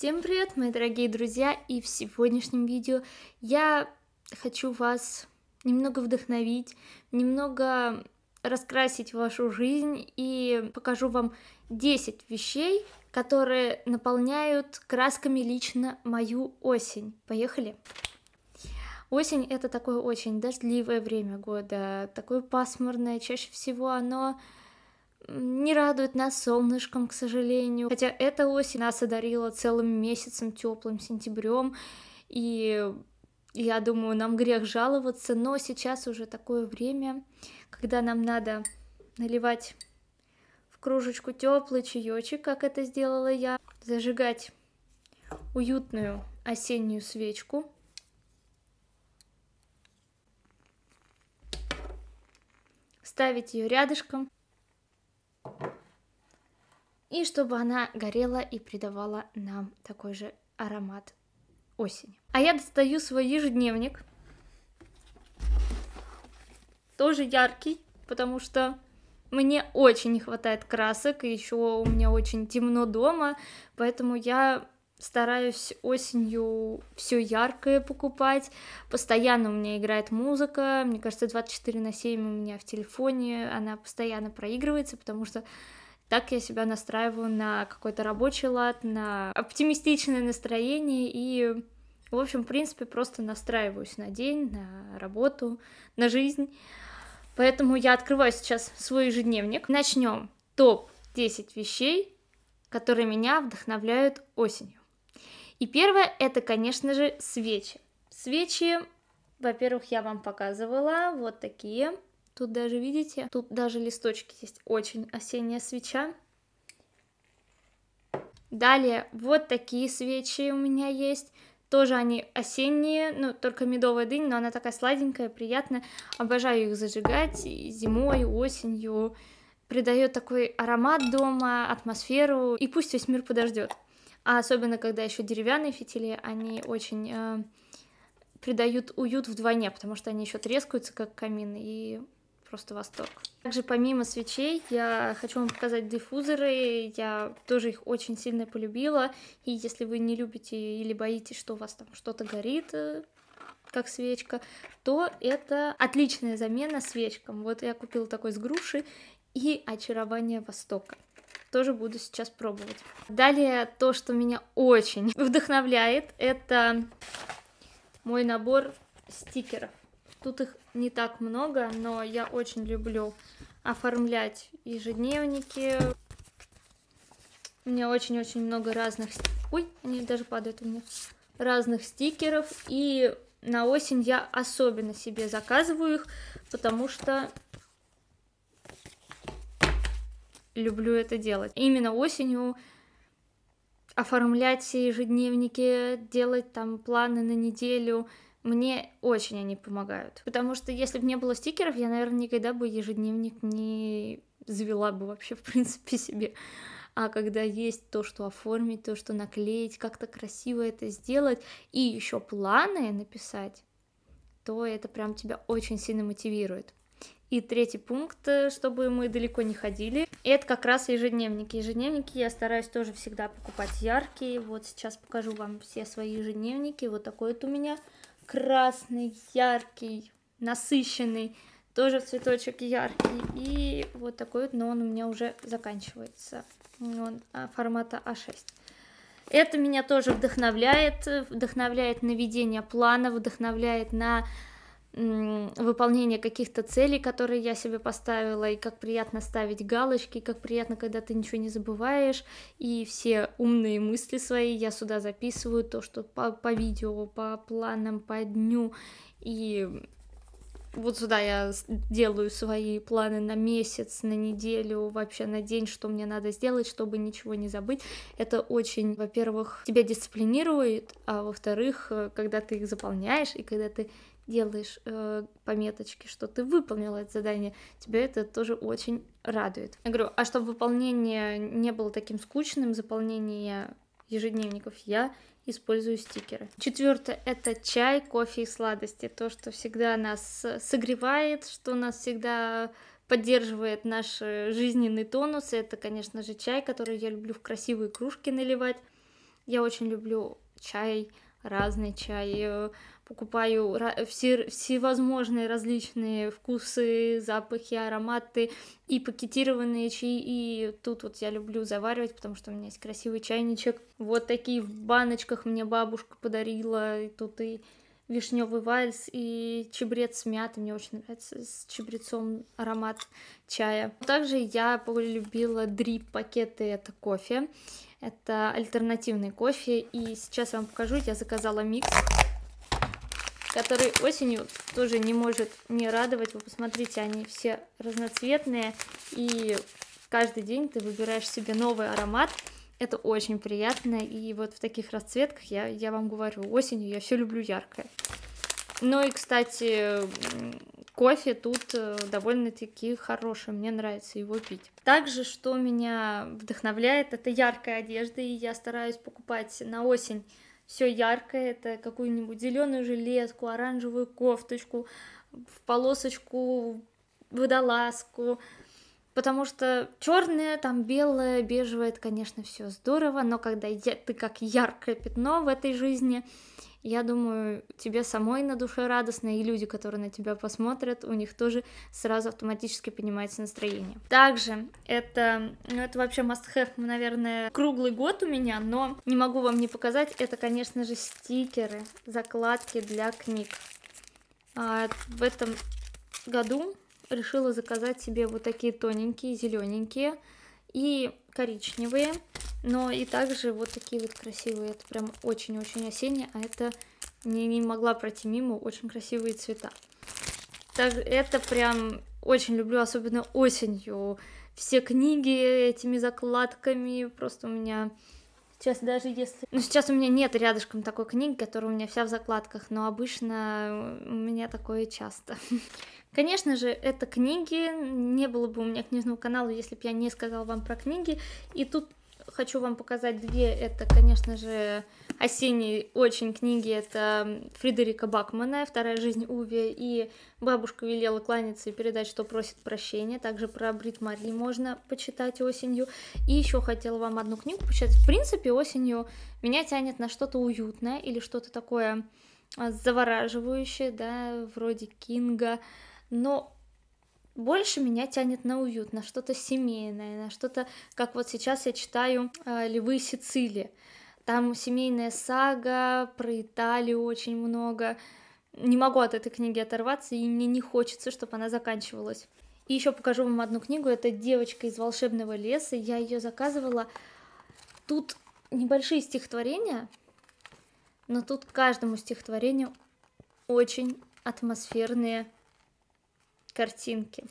Всем привет, мои дорогие друзья, и в сегодняшнем видео я хочу вас немного вдохновить, немного раскрасить вашу жизнь и покажу вам 10 вещей, которые наполняют красками лично мою осень. Поехали! Осень — это такое очень дождливое время года, такое пасмурное, чаще всего оно не радует нас солнышком, к сожалению. Хотя эта осень нас одарила целым месяцем теплым сентябрем, и я думаю, нам грех жаловаться, но сейчас уже такое время, когда нам надо наливать в кружечку теплый чаечек, как это сделала я, зажигать уютную осеннюю свечку. Ставить ее рядышком и чтобы она горела и придавала нам такой же аромат осени. А я достаю свой ежедневник, тоже яркий, потому что мне очень не хватает красок, и еще у меня очень темно дома, поэтому я стараюсь осенью все яркое покупать. Постоянно у меня играет музыка. Мне кажется, 24 на 7 у меня в телефоне. Она постоянно проигрывается, потому что так я себя настраиваю на какой-то рабочий лад, на оптимистичное настроение и, в общем, в принципе, просто настраиваюсь на день, на работу, на жизнь. Поэтому я открываю сейчас свой ежедневник. Начнем. Топ 10 вещей, которые меня вдохновляют осенью. И первое это, конечно же, свечи. Свечи, во-первых, я вам показывала вот такие. Тут даже, видите, тут даже листочки есть. Очень осенняя свеча. Далее вот такие свечи у меня есть. Тоже они осенние, ну, только медовая дынь, но она такая сладенькая, приятная. Обожаю их зажигать зимой, осенью. Придает такой аромат дома, атмосферу, и пусть весь мир подождет. А особенно, когда еще деревянные фитили, они очень э, придают уют вдвойне, потому что они еще трескаются, как камин, и просто восторг. Также помимо свечей я хочу вам показать диффузоры, я тоже их очень сильно полюбила, и если вы не любите или боитесь, что у вас там что-то горит, э, как свечка, то это отличная замена свечкам. Вот я купила такой с груши и «Очарование Востока». Тоже буду сейчас пробовать. Далее то, что меня очень вдохновляет, это мой набор стикеров. Тут их не так много, но я очень люблю оформлять ежедневники. У меня очень-очень много разных... Ой, они даже падают у меня. Разных стикеров. И на осень я особенно себе заказываю их, потому что люблю это делать. Именно осенью оформлять ежедневники, делать там планы на неделю – мне очень они помогают. Потому что если бы не было стикеров, я, наверное, никогда бы ежедневник не завела бы вообще, в принципе, себе. А когда есть то, что оформить, то, что наклеить, как-то красиво это сделать, и еще планы написать, то это прям тебя очень сильно мотивирует. И третий пункт, э, чтобы мы далеко не ходили, это как раз ежедневники. Ежедневники я стараюсь тоже всегда покупать яркие. Вот сейчас покажу вам все свои ежедневники. Вот такой вот у меня красный, яркий, насыщенный, тоже цветочек яркий. И вот такой вот, но он у меня уже заканчивается. Он а, формата А6. Это меня тоже вдохновляет, вдохновляет на ведение плана, вдохновляет на выполнение каких-то целей, которые я себе поставила, и как приятно ставить галочки, как приятно, когда ты ничего не забываешь, и все умные мысли свои я сюда записываю, то, что по, по видео, по планам, по дню, и вот сюда я делаю свои планы на месяц, на неделю, вообще на день, что мне надо сделать, чтобы ничего не забыть. Это очень, во-первых, тебя дисциплинирует, а во-вторых, э, когда ты их заполняешь, и когда ты делаешь э, пометочки, что ты выполнила это задание, тебя это тоже очень радует. Я говорю, а чтобы выполнение не было таким скучным, заполнение ежедневников, я использую стикеры. Четвертое — это чай, кофе и сладости. То, что всегда нас э, согревает, что нас всегда поддерживает наш э, жизненный тонус. Это, конечно же, чай, который я люблю в красивые кружки наливать. Я очень люблю чай разный чай, э, покупаю все, всевозможные различные вкусы, запахи, ароматы и пакетированные чаи. И тут вот я люблю заваривать, потому что у меня есть красивый чайничек. Вот такие в баночках мне бабушка подарила. И тут и вишневый вальс и чебрец с мятой. Мне очень нравится с чебрецом аромат чая. Также я полюбила дрип пакеты, это кофе. Это альтернативный кофе. И сейчас я вам покажу, я заказала микс который осенью тоже не может не радовать. Вы посмотрите, они все разноцветные, и каждый день ты выбираешь себе новый аромат. Это очень приятно, и вот в таких расцветках я, я вам говорю, осенью я все люблю яркое. Ну и, кстати, кофе тут э, довольно-таки хороший, мне нравится его пить. Также, что меня вдохновляет, это яркая одежда, и я стараюсь покупать на осень все яркое, это какую-нибудь зеленую жилетку, оранжевую кофточку, в полосочку водолазку, Потому что черное, там белое, бежевое, это, конечно, все здорово, но когда ты как яркое пятно в этой жизни, я думаю, тебе самой на душе радостно, и люди, которые на тебя посмотрят, у них тоже сразу автоматически понимается настроение. Также это, ну, это вообще must-have, наверное, круглый год у меня, но не могу вам не показать, это, конечно же, стикеры, закладки для книг. А в этом году решила заказать себе вот такие тоненькие, зелененькие и коричневые, но и также вот такие вот красивые. Это прям очень-очень осенние, а это не, не могла пройти мимо, очень красивые цвета. Так, это прям очень люблю, особенно осенью. Все книги этими закладками, просто у меня Сейчас даже если... Ну, сейчас у меня нет рядышком такой книги, которая у меня вся в закладках, но обычно у меня такое часто. Конечно же, это книги. Не было бы у меня книжного канала, если бы я не сказала вам про книги. И тут хочу вам показать две. Это, конечно же, осенние очень книги. Это Фридерика Бакмана «Вторая жизнь Уви» и «Бабушка велела кланяться и передать, что просит прощения». Также про Брит Марли можно почитать осенью. И еще хотела вам одну книгу почитать. В принципе, осенью меня тянет на что-то уютное или что-то такое а, завораживающее, да, вроде Кинга. Но больше меня тянет на уют, на что-то семейное, на что-то, как вот сейчас я читаю э, «Львы Сицилии». Там семейная сага, про Италию очень много. Не могу от этой книги оторваться, и мне не хочется, чтобы она заканчивалась. И еще покажу вам одну книгу. Это «Девочка из волшебного леса». Я ее заказывала. Тут небольшие стихотворения, но тут каждому стихотворению очень атмосферные картинки.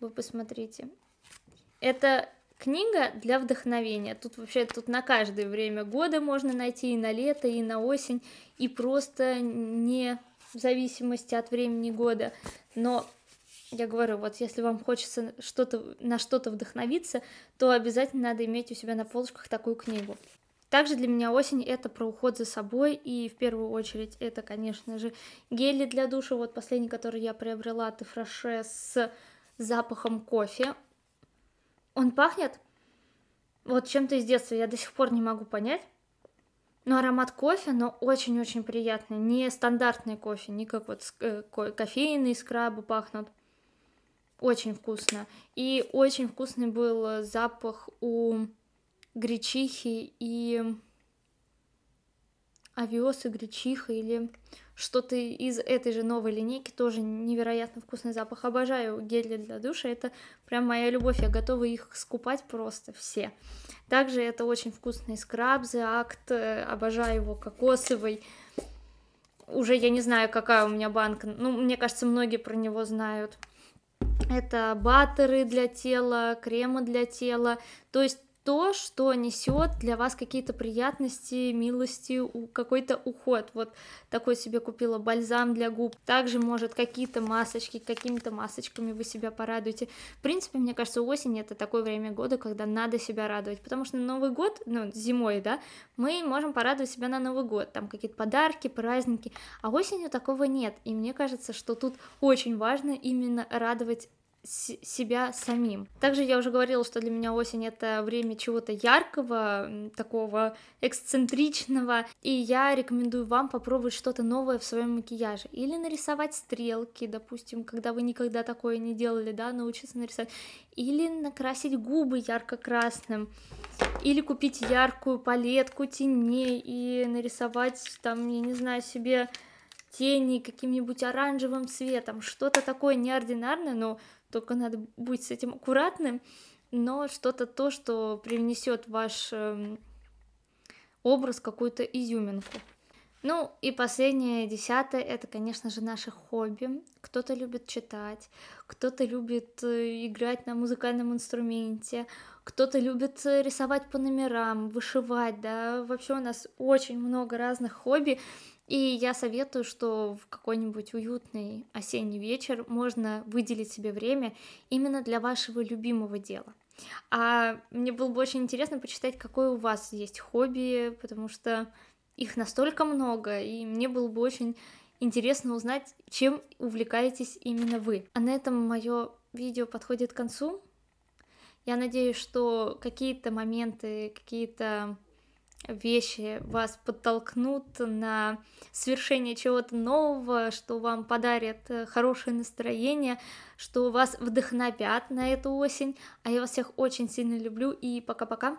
Вы посмотрите. Это книга для вдохновения. Тут вообще тут на каждое время года можно найти и на лето, и на осень, и просто не в зависимости от времени года. Но я говорю, вот если вам хочется что-то, на что-то вдохновиться, то обязательно надо иметь у себя на полочках такую книгу. Также для меня осень это про уход за собой, и в первую очередь это, конечно же, гели для душа. Вот последний, который я приобрела, это фреше с запахом кофе. Он пахнет вот чем-то из детства, я до сих пор не могу понять. Но аромат кофе, но очень-очень приятный. Не стандартный кофе, не как вот э, кофейные скрабы пахнут. Очень вкусно. И очень вкусный был запах у гречихи и овес и гречиха или что-то из этой же новой линейки, тоже невероятно вкусный запах. Обожаю гели для душа, это прям моя любовь, я готова их скупать просто все. Также это очень вкусные скрабзы, акт, э, обожаю его кокосовый. Уже я не знаю, какая у меня банка, ну, мне кажется, многие про него знают. Это баттеры для тела, кремы для тела, то есть то, что несет для вас какие-то приятности, милости, какой-то уход. Вот такой себе купила бальзам для губ. Также, может, какие-то масочки, какими-то масочками вы себя порадуете. В принципе, мне кажется, осень это такое время года, когда надо себя радовать, потому что Новый год, ну, зимой, да, мы можем порадовать себя на Новый год, там какие-то подарки, праздники, а осенью такого нет. И мне кажется, что тут очень важно именно радовать себя самим. Также я уже говорила, что для меня осень это время чего-то яркого, такого эксцентричного, и я рекомендую вам попробовать что-то новое в своем макияже. Или нарисовать стрелки, допустим, когда вы никогда такое не делали, да, научиться нарисовать. Или накрасить губы ярко-красным. Или купить яркую палетку теней и нарисовать там, я не знаю, себе тени каким-нибудь оранжевым цветом, что-то такое неординарное, но только надо быть с этим аккуратным, но что-то то, что привнесет ваш эм, образ какую-то изюминку. Ну и последнее, десятое, это, конечно же, наши хобби. Кто-то любит читать, кто-то любит э, играть на музыкальном инструменте, кто-то любит э, рисовать по номерам, вышивать, да, вообще у нас очень много разных хобби, и я советую, что в какой-нибудь уютный осенний вечер можно выделить себе время именно для вашего любимого дела. А мне было бы очень интересно почитать, какое у вас есть хобби, потому что их настолько много, и мне было бы очень интересно узнать, чем увлекаетесь именно вы. А на этом мое видео подходит к концу. Я надеюсь, что какие-то моменты, какие-то вещи вас подтолкнут на свершение чего-то нового, что вам подарят э, хорошее настроение, что вас вдохновят на эту осень. А я вас всех очень сильно люблю и пока-пока.